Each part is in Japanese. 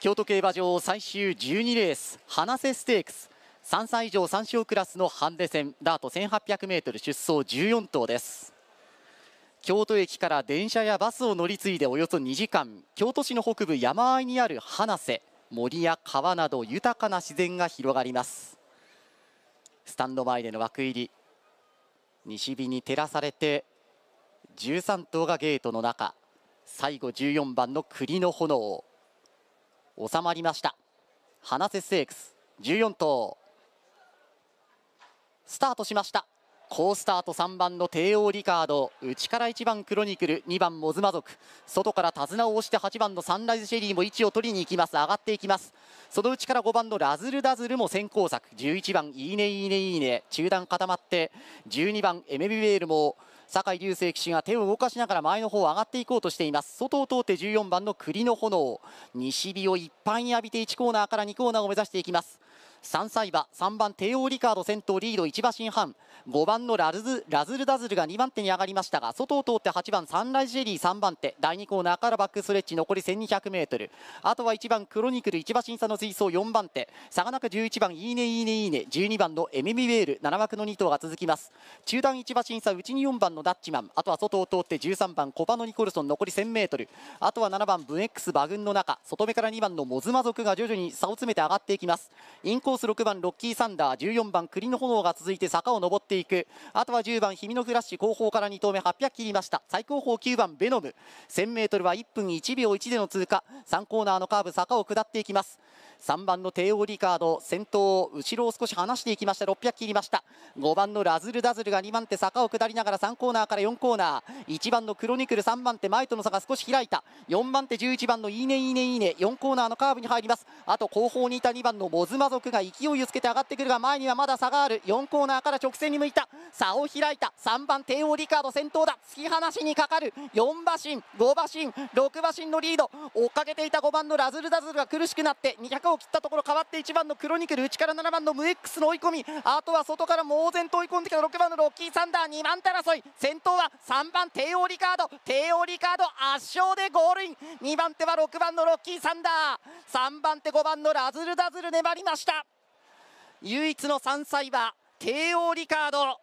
京都競馬場最終12レース花瀬ステークス3歳以上3勝クラスのハンデ戦ダート 1800m 出走14頭です京都駅から電車やバスを乗り継いでおよそ2時間京都市の北部山あいにある花瀬森や川など豊かな自然が広がりますスタンド前での枠入り西日に照らされて13頭がゲートの中最後14番の栗の炎収まりました花瀬ステークス14頭スタートしました好スタート3番の帝王リカード内から1番クロニクル2番モズマ族外から手綱を押して8番のサンライズシェリーも位置を取りに行きます上がっていきますそのうちから5番のラズルダズルも先行策11番いいねいいねいいね中段固まって12番エメビベールも酒井隆成騎手が手を動かしながら前の方を上がっていこうとしています外を通って14番の栗の炎西日をいっぱいに浴びて1コーナーから2コーナーを目指していきます3歳馬3番帝王リカード先頭リード1馬身半5番のラズラズルダズルが2番手に上がりましたが外を通って8番サンライズジェリー3番手第2コーナーからバックストレッチ残り 1200m あとは1番クロニクル1馬身差の水槽4番手差がなく11番いいねいいねいいね12番のエミミウェール7枠の2頭が続きます中段1馬身差内に4番のダッチマンあとは外を通って13番コパノ・ニコルソン残り 1000m あとは7番ブエックス馬群の中外目から2番のモズマ族が徐々に差を詰めて上がっていきますインココース6番ロッキーサンダー14番栗の炎が続いて坂を上っていくあとは10番氷見のフラッシュ後方から2投目800切りました最高峰9番ベノム 1000m は1分1秒1での通過3コーナーのカーブ坂を下っていきます3番の帝王リカード先頭後ろを少し離していきました600切りました5番のラズルダズルが2番手坂を下りながら3コーナーから4コーナー1番のクロニクル3番手前との差が少し開いた4番手11番のいいねいいねいいね4コーナーのカーブに入りますあと後方にいた2番のモズマ族がが勢いをつけて上がってくるが前にはまだ差がある4コーナーから直線に向いた差を開いた3番帝王リカード先頭だ突き放しにかかる4馬身5馬身6馬身のリード追っかけていた5番のラズルダズルが苦しくなって200を切ったところ変わって1番のクロニクル内から7番のムエックスの追い込みあとは外から猛然と追い込んできた6番のロッキーサンダー2番手争い先頭は3番帝王リカード帝王リカード圧勝でゴールイン2番手は6番のロッキーサンダー3番手5番のラズルダズル粘りました唯一の3歳馬慶応リカード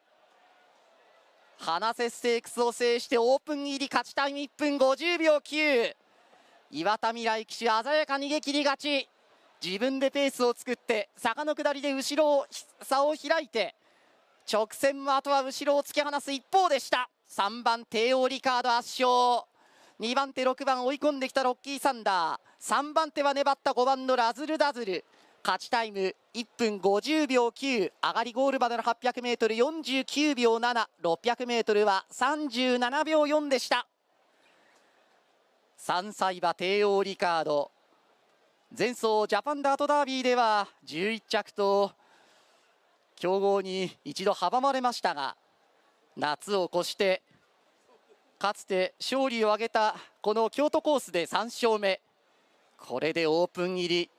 花瀬ステークスを制してオープン入り勝ちタイム1分50秒9岩田未来騎手鮮やかに逃げ切り勝ち自分でペースを作って坂の下りで後ろを差を開いて直線もあとは後ろを突き放す一方でした3番帝王リカード圧勝2番手6番追い込んできたロッキーサンダー3番手は粘った5番のラズルダズル勝ちタイム1分50秒9上がりゴールまでの 800m49 秒 7600m は37秒4でした3歳馬帝王リカード前走ジャパンダートダービーでは11着と強豪に一度阻まれましたが夏を越してかつて勝利を挙げたこの京都コースで3勝目これでオープン入り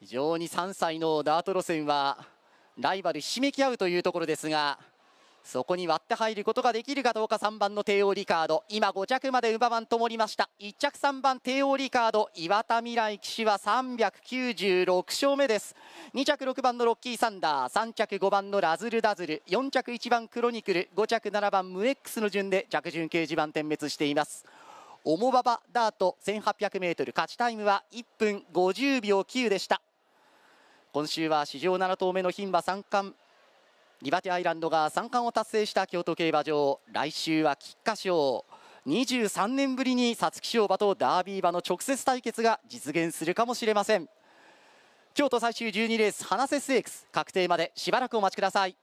非常に3歳のダート路線はライバルひしめき合うというところですがそこに割って入ることができるかどうか3番の帝王リカード今5着まで馬番ともりました1着3番帝王リカード岩田未来騎手は396勝目です2着6番のロッキーサンダー3着5番のラズルダズル4着1番クロニクル5着7番ムエックスの順で着順掲示板点滅していますオモババダート 1800m 勝ちタイムは1分50秒9でした今週は史上7頭目の牝馬三冠リバティアイランドが三冠を達成した京都競馬場来週は菊花賞23年ぶりに皐月賞馬とダービー馬の直接対決が実現するかもしれません京都最終12レース花セスエクス確定までしばらくお待ちください